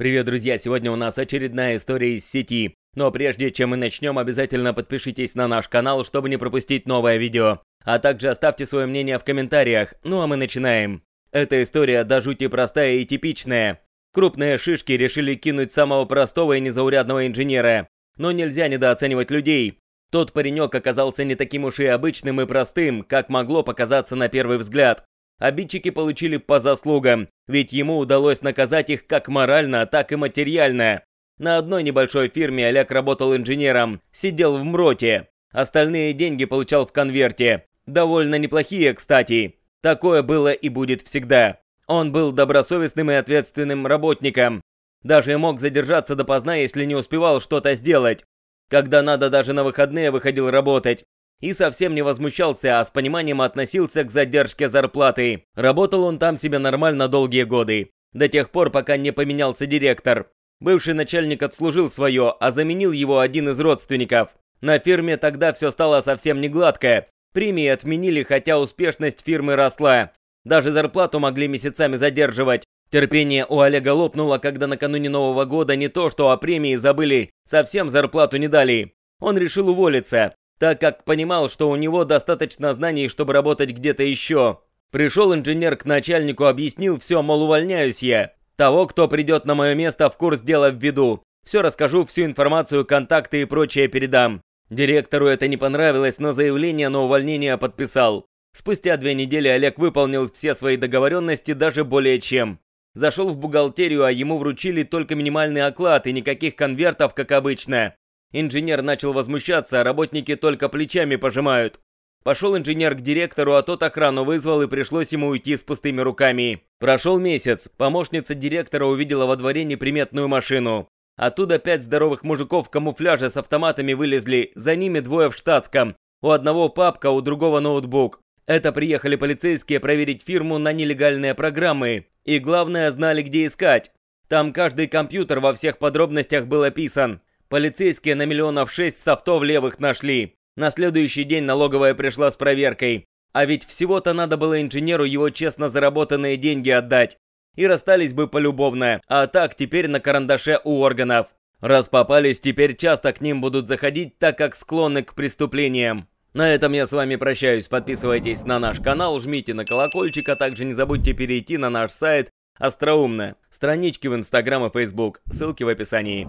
Привет, друзья! Сегодня у нас очередная история из сети. Но прежде чем мы начнем, обязательно подпишитесь на наш канал, чтобы не пропустить новое видео. А также оставьте свое мнение в комментариях. Ну а мы начинаем. Эта история до жути простая и типичная. Крупные шишки решили кинуть самого простого и незаурядного инженера. Но нельзя недооценивать людей. Тот паренек оказался не таким уж и обычным и простым, как могло показаться на первый взгляд. Обидчики получили по заслугам, ведь ему удалось наказать их как морально, так и материально. На одной небольшой фирме Олег работал инженером, сидел в МРОТе. Остальные деньги получал в конверте. Довольно неплохие, кстати. Такое было и будет всегда. Он был добросовестным и ответственным работником. Даже мог задержаться допоздна, если не успевал что-то сделать. Когда надо, даже на выходные выходил работать и совсем не возмущался, а с пониманием относился к задержке зарплаты. Работал он там себе нормально долгие годы, до тех пор, пока не поменялся директор. Бывший начальник отслужил свое, а заменил его один из родственников. На фирме тогда все стало совсем не гладко. Премии отменили, хотя успешность фирмы росла. Даже зарплату могли месяцами задерживать. Терпение у Олега лопнуло, когда накануне Нового года не то, что о премии забыли, совсем зарплату не дали. Он решил уволиться, так как понимал, что у него достаточно знаний, чтобы работать где-то еще. Пришел инженер к начальнику, объяснил все, мол, увольняюсь я. Того, кто придет на мое место, в курс дела введу. Все расскажу, всю информацию, контакты и прочее передам. Директору это не понравилось, но заявление на увольнение подписал. Спустя две недели Олег выполнил все свои договоренности, даже более чем. Зашел в бухгалтерию, а ему вручили только минимальный оклад и никаких конвертов, как обычно. Инженер начал возмущаться, а работники только плечами пожимают. Пошел инженер к директору, а тот охрану вызвал и пришлось ему уйти с пустыми руками. Прошел месяц, помощница директора увидела во дворе неприметную машину. Оттуда пять здоровых мужиков в камуфляже с автоматами вылезли, за ними двое в штатском. У одного папка, у другого ноутбук. Это приехали полицейские проверить фирму на нелегальные программы. И главное, знали где искать. Там каждый компьютер во всех подробностях был описан. Полицейские на миллионов шесть софтов левых нашли. На следующий день налоговая пришла с проверкой. А ведь всего-то надо было инженеру его честно заработанные деньги отдать. И расстались бы полюбовно, а так теперь на карандаше у органов. Раз попались, теперь часто к ним будут заходить, так как склонны к преступлениям. На этом я с вами прощаюсь. Подписывайтесь на наш канал, жмите на колокольчик, а также не забудьте перейти на наш сайт Остроумно. Странички в Инстаграм и Фейсбук. Ссылки в описании.